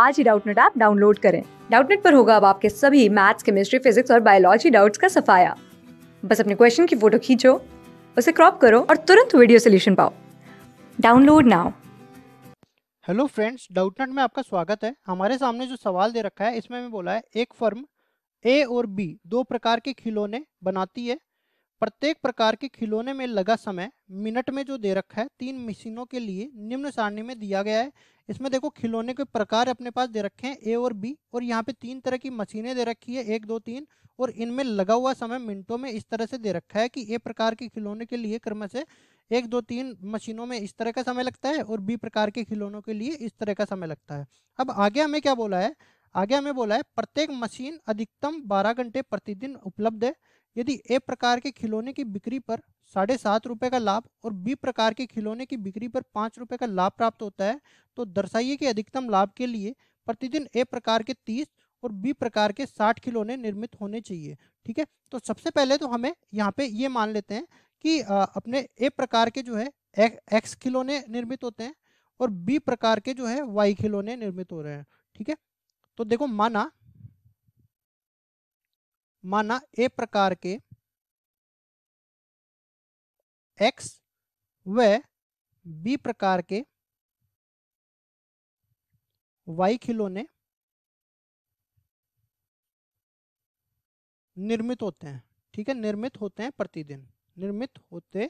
आज ही Doubtnut app download करें डाउटनेट पर होगा अब आपके सभी मैथ्स केमिस्ट्री फिजिक्स और बायोलॉजी डाउट्स का सफाया बस अपने क्वेश्चन की फोटो खींचो उसे क्रॉप करो और तुरंत वीडियो सोल्यूशन पाओ download now hello friends Doubtnut में आपका स्वागत है हमारे सामने जो सवाल दे रखा है इसमें मैं बोला है एक फर्म ए और बी दो प्रकार के खिलौने बनाती है प्रत्येक प्रकार के खिलौने में लगा समय मिनट में जो दे रखा है तीन मशीनों के लिए निम्न सारणी में दिया गया है इसमें देखो खिलौने के प्रकार अपने पास दे रखे हैं ए और बी और यहाँ पे तीन तरह की मशीनें दे रखी है एक दो तीन और इनमें लगा हुआ समय मिनटों में इस तरह से दे रखा है कि ए प्रकार के खिलौने के लिए क्रमशः एक दो तीन मशीनों में इस तरह का समय लगता है और बी प्रकार के खिलौनों के लिए इस तरह का समय लगता है अब आगे हमें क्या बोला है आगे हमें बोला है प्रत्येक मशीन अधिकतम बारह घंटे प्रतिदिन उपलब्ध है यदि ए प्रकार के खिलौने की बिक्री पर साढ़े सात रुपये का लाभ और बी प्रकार के खिलौने की बिक्री पर पाँच रुपये का लाभ प्राप्त होता है तो दर्शाइए कि अधिकतम लाभ के लिए प्रतिदिन ए प्रकार के तीस और बी प्रकार के साठ खिलौने निर्मित होने चाहिए ठीक है तो सबसे पहले तो हमें यहाँ पे ये मान लेते हैं कि अपने ए प्रकार के जो है एक्स खिलौने निर्मित होते हैं और बी प्रकार के जो है वाई खिलौने निर्मित हो रहे हैं ठीक है तो देखो माना माना ए प्रकार के एक्स व बी प्रकार के वाई खिलौने निर्मित होते हैं ठीक है निर्मित होते हैं प्रतिदिन निर्मित होते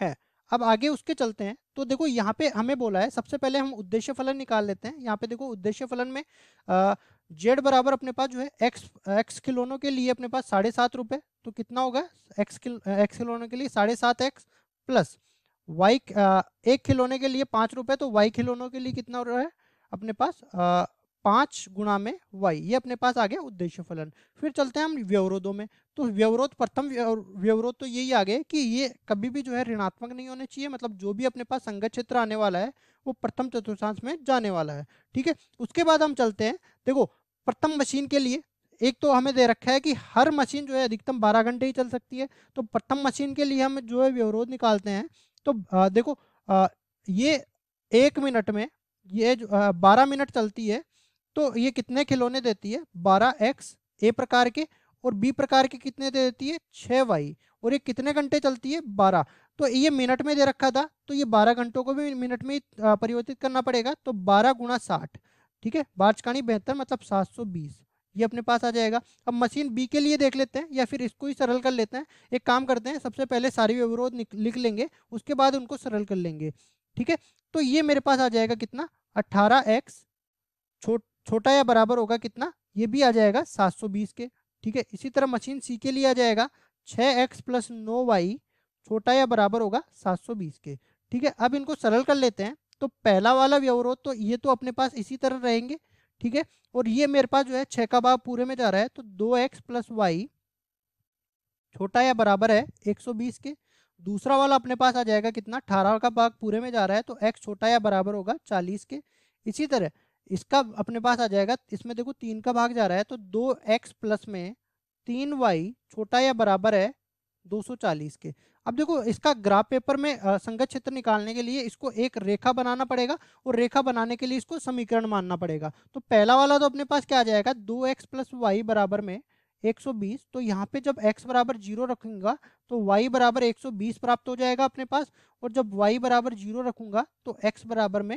हैं अब आगे उसके चलते हैं तो देखो यहाँ पे हमें बोला है सबसे पहले हम उद्देश्य फलन निकाल लेते हैं यहाँ पे देखो उद्देश्य फलन में आ, जेड बराबर अपने पास जो है एक्स एक्स खिलौनों के लिए अपने पास साढ़े सात रुपये तो कितना होगा एक्स किल एक्स खिलौनों के लिए साढ़े सात एक्स प्लस वाई एक खिलौने के लिए पाँच रुपये तो वाई खिलौनों के लिए कितना रहा है अपने पास पाँच गुणा में वाई ये अपने पास आ गया उद्देश्य फलन फिर चलते हैं हम व्यवरोधों में तो व्यवरोध प्रथम व्यवरोध तो यही आ गए कि ये कभी भी जो है ऋणात्मक नहीं होने चाहिए मतलब जो भी अपने पास संगत क्षेत्र आने वाला है वो प्रथम चतुर्थांश में जाने वाला है ठीक है उसके बाद हम चलते हैं देखो प्रथम मशीन के लिए एक तो हमें दे रखा है कि हर मशीन जो है अधिकतम बारह घंटे ही चल सकती है तो प्रथम मशीन के लिए हम जो है व्यवरोध निकालते हैं तो आ, देखो आ, ये एक मिनट में ये बारह मिनट चलती है तो ये कितने खिलौने देती है बारह एक्स ए प्रकार के और बी प्रकार के कितने दे देती है छः वाई और ये कितने घंटे चलती है बारह तो ये मिनट में दे रखा था तो ये बारह घंटों को भी मिनट में परिवर्तित करना पड़ेगा तो बारह गुणा साठ ठीक है बार्चकानी बेहतर मतलब 720 ये अपने पास आ जाएगा अब मशीन बी के लिए देख लेते हैं या फिर इसको ही सरल कर लेते हैं एक काम करते हैं सबसे पहले सारी व्यवरोध लिख लेंगे उसके बाद उनको सरल कर लेंगे ठीक है तो ये मेरे पास आ जाएगा कितना अट्ठारह एक्स छोटा या बराबर होगा कितना ये भी आ जाएगा बीस के ठीक है इसी तरह मशीन सी के लिए आ जाएगा छः एक्स प्लस नो वाई छोटा या बराबर होगा बीस के ठीक है अब इनको सरल कर लेते हैं तो पहला वाला व्यवरोध तो ये तो अपने पास इसी तरह रहेंगे ठीक है और ये मेरे पास जो है छः का भाव पूरे में जा रहा है तो दो एक्स प्लस वाई छोटा या बराबर है 120 के दूसरा वाला अपने पास आ जाएगा कितना अठारह का भाग पूरे में जा रहा है तो एक्स छोटा या बराबर होगा चालीस के इसी तरह इसका अपने पास आ जाएगा इसमें देखो तीन का भाग जा रहा है तो दो एक्स प्लस में तीन वाई छोटा या बराबर है 240 के अब देखो इसका ग्राफ पेपर में संगत क्षेत्र निकालने के लिए इसको एक रेखा बनाना पड़ेगा और रेखा बनाने के लिए इसको समीकरण मानना पड़ेगा तो पहला वाला तो अपने पास क्या आ जाएगा दो एक्स प्लस वाई बराबर में 120 तो यहाँ पे जब x बराबर जीरो रखूंगा तो y बराबर 120 प्राप्त हो जाएगा अपने पास और जब y बराबर जीरो रखूंगा तो x बराबर में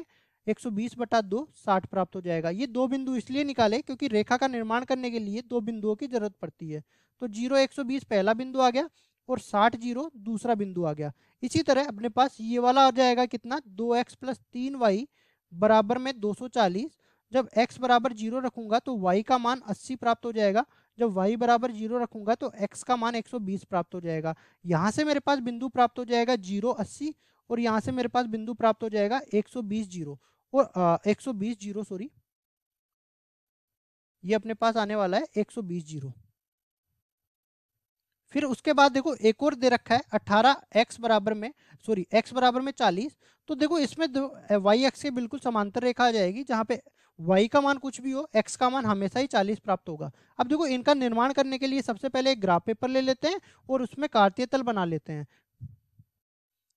120 बटा दो साठ प्राप्त हो जाएगा ये दो बिंदु इसलिए निकाले क्योंकि रेखा का निर्माण करने के लिए दो बिंदुओं की जरूरत पड़ती है तो जीरो एक सौ बीस पहला बिंदु आ गया और साठ जीरो दूसरा बिंदु आ गया इसी तरह अपने पास ये वाला आ जाएगा कितना दो एक्स प्लस तीन वाई बराबर में दो सौ चालीस जब x बराबर जीरो रखूंगा तो y का मान 80 प्राप्त हो जाएगा जब y बराबर जीरो रखूंगा तो x का मान 120 प्राप्त हो जाएगा यहाँ से मेरे पास बिंदु प्राप्त हो जाएगा जीरो अस्सी और यहाँ से मेरे पास बिंदु प्राप्त हो जाएगा 120 जीरो और आ, 120 जीरो सॉरी ये अपने पास आने वाला है 120 जीरो फिर उसके बाद देखो एक और दे रखा है अट्ठारह एक्स बराबर में सॉरी एक्स बराबर में चालीस तो देखो इसमें वाई एक्स के बिल्कुल समांतर रेखा आ जाएगी जहाँ पे वाई का मान कुछ भी हो एक्स का मान हमेशा ही चालीस प्राप्त होगा अब देखो इनका निर्माण करने के लिए सबसे पहले एक ग्राफ पेपर ले लेते हैं और उसमें कार्तीय तल बना लेते हैं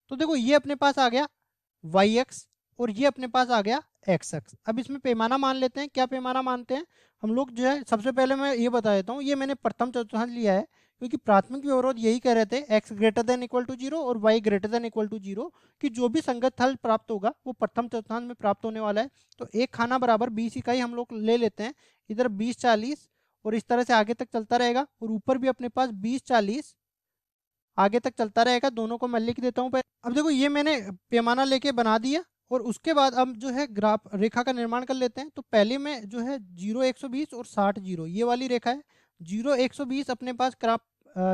तो देखो ये अपने पास आ गया वाई एक्स और ये अपने पास आ गया एक्स एक्स अब इसमें पैमाना मान लेते हैं क्या पैमाना मानते हैं हम लोग जो है सबसे पहले मैं ये बता देता हूँ ये मैंने प्रथम चतुर्थांश लिया है क्योंकि प्राथमिक व्यवरोध यही कह रहे थे X greater than equal to zero और Y greater than equal to zero कि जो भी संगत थल प्राप्त होगा वो प्रथम चतुर्थांश में प्राप्त होने वाला है तो एक खाना बराबर बीस इकाई हम लोग ले लेते हैं इधर बीस चालीस और इस तरह से आगे तक चलता रहेगा और ऊपर भी अपने पास बीस चालीस आगे तक चलता रहेगा दोनों को मैं लिख देता हूँ अब देखो ये मैंने पैमाना लेके बना दिया और उसके बाद अब जो है ग्राफ रेखा का निर्माण कर लेते हैं तो पहले में जो है जीरो एक सौ बीस और साठ जीरो ये वाली रेखा है जीरो एक सौ बीस अपने पास क्राप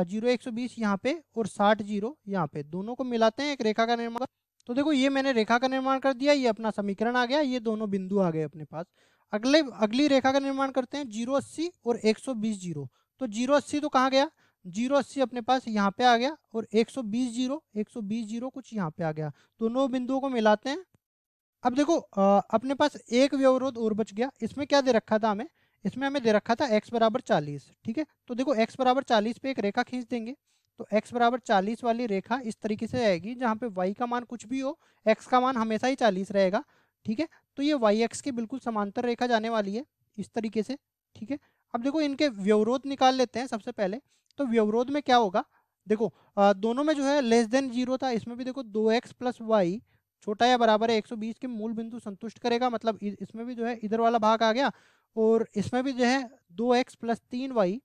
जीरो एक सौ बीस यहाँ पे और साठ जीरो यहाँ पे दोनों को मिलाते हैं एक रेखा का निर्माण तो देखो ये मैंने रेखा का निर्माण कर दिया ये अपना समीकरण आ गया ये दोनों बिंदु आ गए अपने पास अगले अगली रेखा का निर्माण करते हैं जीरो अस्सी और एक सौ बीस जीरो तो जीरो अस्सी तो कहाँ गया जीरो अस्सी अपने पास यहाँ पे आ गया और एक सौ बीस जीरो एक सौ बीस जीरो कुछ यहाँ पे आ गया दोनों बिंदुओं को मिलाते हैं अब देखो अपने पास एक व्यवरोध और बच गया इसमें क्या दे रखा था हमें इसमें हमें दे रखा था x बराबर चालीस ठीक है तो देखो x बराबर चालीस पे एक रेखा खींच देंगे तो x बराबर चालीस वाली रेखा इस तरीके से आएगी जहाँ पे y का मान कुछ भी हो x का मान हमेशा ही चालीस रहेगा ठीक है तो ये वाई एक्स के बिल्कुल समांतर रेखा जाने वाली है इस तरीके से ठीक है अब देखो इनके व्यवरोध निकाल लेते हैं सबसे पहले तो व्यवरोध में क्या होगा देखो आ, दोनों में जो है लेस देन जीरो था इसमें भी देखो दो एक्स प्लस वाई छोटा या बराबर है 120 के मूल बिंदु संतुष्ट करेगा मतलब इसमें भी जो है इधर वाला भाग आ गया और इसमें भी जो है दो एक्स प्लस तीन वाई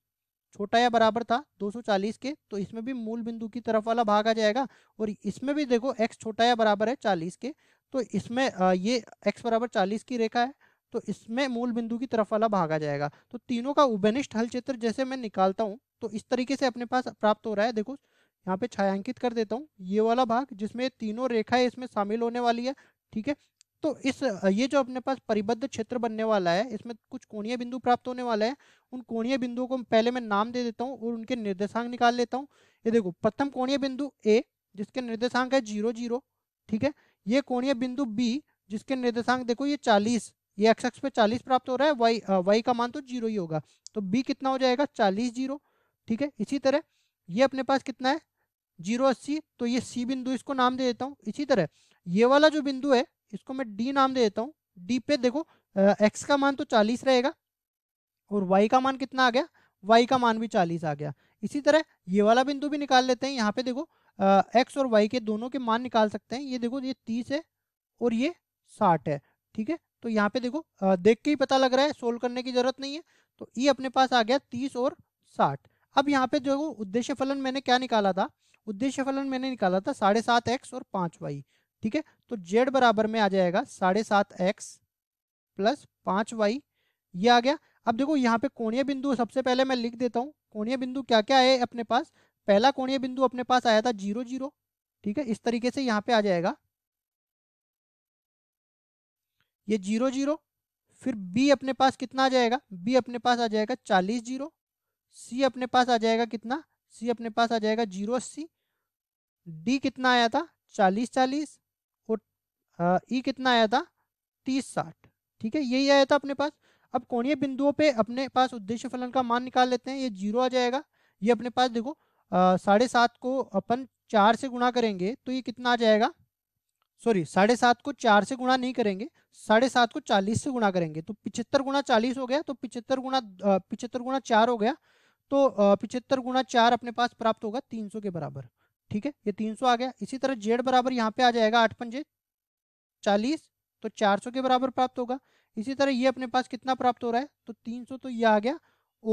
छोटा या बराबर था 240 के तो इसमें भी मूल बिंदु की तरफ वाला भाग आ जाएगा और इसमें भी देखो x छोटा या बराबर है 40 के तो इसमें ये x बराबर 40 की रेखा है तो इसमें मूल बिंदु की तरफ वाला भाग आ जाएगा तो तीनों का उभनिष्ठ हल क्षेत्र जैसे मैं निकालता हूँ तो इस तरीके से अपने पास प्राप्त हो रहा है देखो यहाँ पे छायांकित कर देता हूँ ये वाला भाग जिसमें तीनों रेखाएं इसमें शामिल होने वाली है ठीक है तो इस ये जो अपने पास परिबद्ध क्षेत्र बनने वाला है इसमें कुछ कोणीय बिंदु प्राप्त होने वाले हैं उन कोणीय बिंदुओं को पहले मैं नाम दे देता हूँ और उनके निर्देशांक निकाल लेता हूँ ये देखो प्रथम कोणीय बिंदु ए जिसके निर्देशांक है जीरो जीरो ठीक है ये कोणीय बिंदु बी जिसके निर्देशांक देखो ये चालीस ये एक्स एक्स पे चालीस प्राप्त हो रहा है वाई वाई का मान तो जीरो ही होगा तो बी कितना हो जाएगा चालीस जीरो ठीक है इसी तरह ये अपने पास कितना है जीरो अस्सी तो ये सी बिंदु इसको नाम दे देता हूँ इसी तरह ये वाला जो बिंदु है इसको मैं डी नाम दे देता हूँ डी पे देखो एक्स का मान तो चालीस रहेगा और वाई का मान कितना आ गया वाई का मान भी चालीस आ गया इसी तरह ये वाला बिंदु भी निकाल लेते हैं यहाँ पे देखो एक्स और वाई के दोनों के मान निकाल सकते हैं ये देखो ये तीस है और ये साठ है ठीक है तो यहाँ पे देखो आ, देख के ही पता लग रहा है सोल्व करने की जरूरत नहीं है तो ये e अपने पास आ गया तीस और साठ अब यहाँ पे जो उद्देश्य फलन मैंने क्या निकाला था उद्देश्य फलन मैंने निकाला था साढ़े सात एक्स और पाँच वाई ठीक है तो जेड बराबर में आ जाएगा साढ़े सात एक्स प्लस पांच वाई ये आ गया अब देखो यहाँ पे कोणीय बिंदु सबसे पहले मैं लिख देता हूँ कोणीय बिंदु क्या क्या है अपने पास पहला कोणीय बिंदु अपने पास आया था जीरो जीरो ठीक है इस तरीके से यहाँ पे आ जाएगा ये जीरो जीरो फिर बी अपने पास कितना आ जाएगा बी अपने पास आ जाएगा चालीस जीरो सी अपने पास आ जाएगा कितना सी अपने पास आ जाएगा जीरो अस्सी डी कितना आया था चालीस चालीस ई कितना आया था तीस साठ ठीक है यही आया था अपने पास अब कोणीय बिंदुओं पे अपने पास उद्देश्य फलन का मान निकाल लेते हैं ये जीरो आ जाएगा ये अपने पास देखो साढ़े सात को अपन चार से गुणा करेंगे तो ये कितना आ जाएगा सॉरी साढ़े सात को चार से गुणा नहीं करेंगे साढ़े सात को चालीस से गुणा करेंगे तो पिछहत्तर गुणा चालीस हो गया तो पिछहत्तर गुणा पिछहत्तर गुणा चार हो गया तो पिछहत्तर गुणा चार अपने पास प्राप्त होगा तीन सौ के बराबर ठीक है ये तीन सौ आ गया इसी तरह जेड बराबर यहाँ पे आ जाएगा आठ पंजे चालीस तो चार सौ के बराबर प्राप्त होगा इसी तरह ये अपने पास कितना प्राप्त हो रहा है तो तीन सौ तो ये आ गया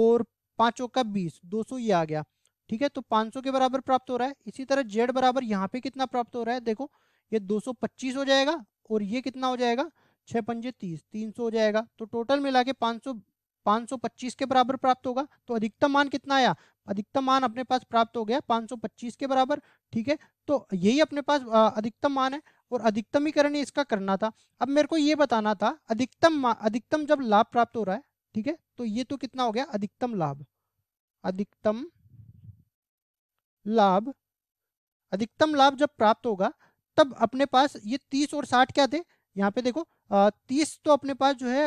और पाँचों का बीस दो सौ ये आ गया ठीक है तो 500 के बराबर प्राप्त हो रहा है इसी तरह जेड बराबर यहाँ पे कितना प्राप्त हो रहा है देखो ये 225 हो जाएगा और ये कितना हो जाएगा छः पंजे तीस तीन हो जाएगा तो टोटल मिला के पाँच सौ के बराबर प्राप्त होगा तो अधिकतम मान कितना आया अधिकतम मान अपने पास प्राप्त हो गया 525 के बराबर ठीक है तो यही अपने पास अधिकतम मान है और अधिकतमीकरण इसका करना था अब मेरे को ये बताना था अधिकतम अधिकतम जब लाभ प्राप्त हो रहा है ठीक है तो ये तो कितना हो गया अधिकतम लाभ अधिकतम लाभ अधिकतम लाभ जब प्राप्त होगा तब अपने पास ये तीस और साठ क्या थे यहाँ पे देखो तीस तो अपने पास जो है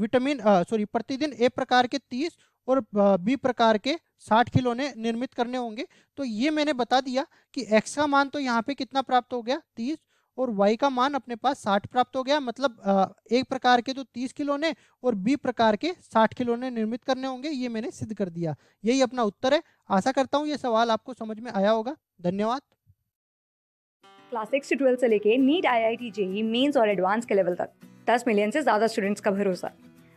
विटामिन सॉरी प्रतिदिन ए प्रकार के तीस और बी प्रकार के साठ खिलौने निर्मित करने होंगे तो ये मैंने बता दिया कि एक्स का मान तो यहाँ पे कितना प्राप्त हो गया तीस और वाई का मान अपने पास साठ प्राप्त हो गया मतलब एक प्रकार के तो तीस खिलौने और बी प्रकार के साठ खिलौने निर्मित करने होंगे ये मैंने सिद्ध कर दिया यही अपना उत्तर है आशा करता हूँ ये सवाल आपको समझ में आया होगा धन्यवाद क्लास सिक्स से ट्वेल्थ से लेके NEET I I T JEE mains और एडवांस के लेवल तक दस मिलियन से ज्यादा स्टूडेंट्स का भरोसा